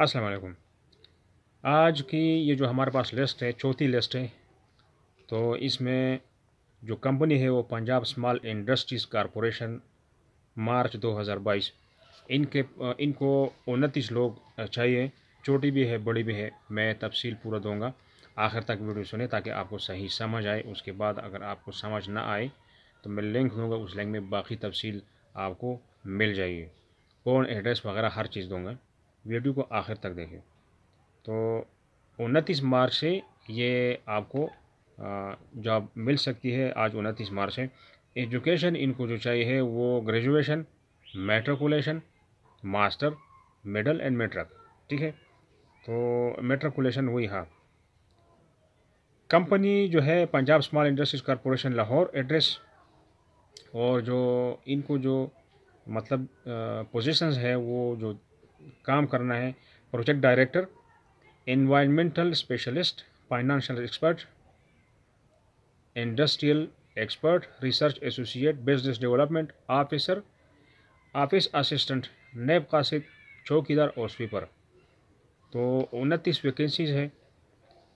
अस्सलाम वालेकुम आज की ये जो हमारे पास लिस्ट है चौथी लिस्ट है तो इसमें जो कंपनी है वो Punjab small industries corporation March 2022 इनके इनको उनतीस लोग चाहिए छोटी भी है बड़ी भी है मैं तफसील पूरा दूंगा आखिर तक वीडियो सुने ताकि आपको सही समझ आए उसके बाद अगर आपको समझ ना आए तो मैं लिंक दूँगा उस लिंक में बाकी तफसील आपको मिल जाएगी कौन एड्रेस वगैरह हर चीज़ दूँगा वीडियो को आखिर तक देखें तो उनतीस मार्च से ये आपको जॉब मिल सकती है आज उनतीस मार्च है एजुकेशन इनको जो चाहिए है वो graduation matriculation master middle and matric ठीक है तो मेट्रिकुलेशन वही हाँ कंपनी जो है Punjab small industries corporation Lahore address और जो इनको जो मतलब पोजीशंस है वो जो काम करना है project director environmental specialist financial expert industrial expert research associate business development officer office assistant नैब कासिद चौकीदार और स्वीपर तो उनतीस वैकेंसीज है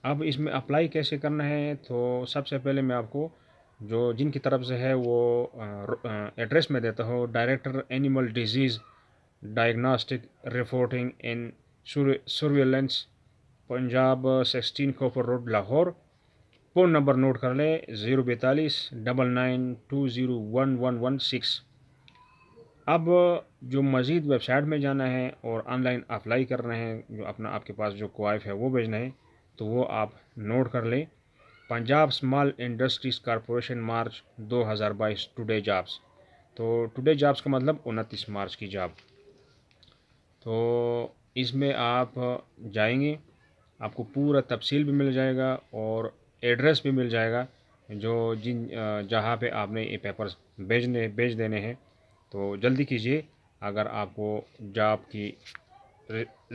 अब इसमें अप्लाई कैसे करना है तो सबसे पहले मैं आपको जो जिनकी तरफ से है वो एड्रेस में देता हूँ director animal disease diagnostic reporting in surveillance Punjab sixteen Cooper road Lahore phone number note कर लें ज़ीरो बैतालीस double nine two zero one one one six अब जो मज़ीद वेबसाइट में जाना है और ऑनलाइन अप्लाई कर रहे हैं जो अपना आपके पास जो क्वाइफ है वो भेजना है तो वो आप नोट कर लें Punjab small industries corporation March दो हज़ार बाईस टुडे जॉब्स तो टुडे जॉब्स का मतलब उनतीस मार्च की जॉब तो इसमें आप जाएंगे आपको पूरा तफसील भी मिल जाएगा और एड्रेस भी मिल जाएगा जो जिन जहाँ पे आपने ये पेपर्स भेजने भेज देने हैं तो जल्दी कीजिए अगर आपको जॉब की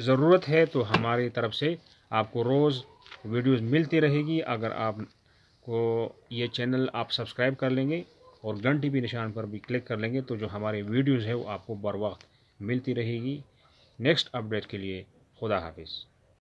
ज़रूरत है तो हमारी तरफ से आपको रोज़ वीडियोस मिलती रहेगी अगर आप को ये चैनल आप सब्सक्राइब कर लेंगे और घंटी भी निशान पर भी क्लिक कर लेंगे तो जो हमारे वीडियोस है वो आपको बर वक्त मिलती रहेगी नेक्स्ट अपडेट के लिए खुदा हाफिज़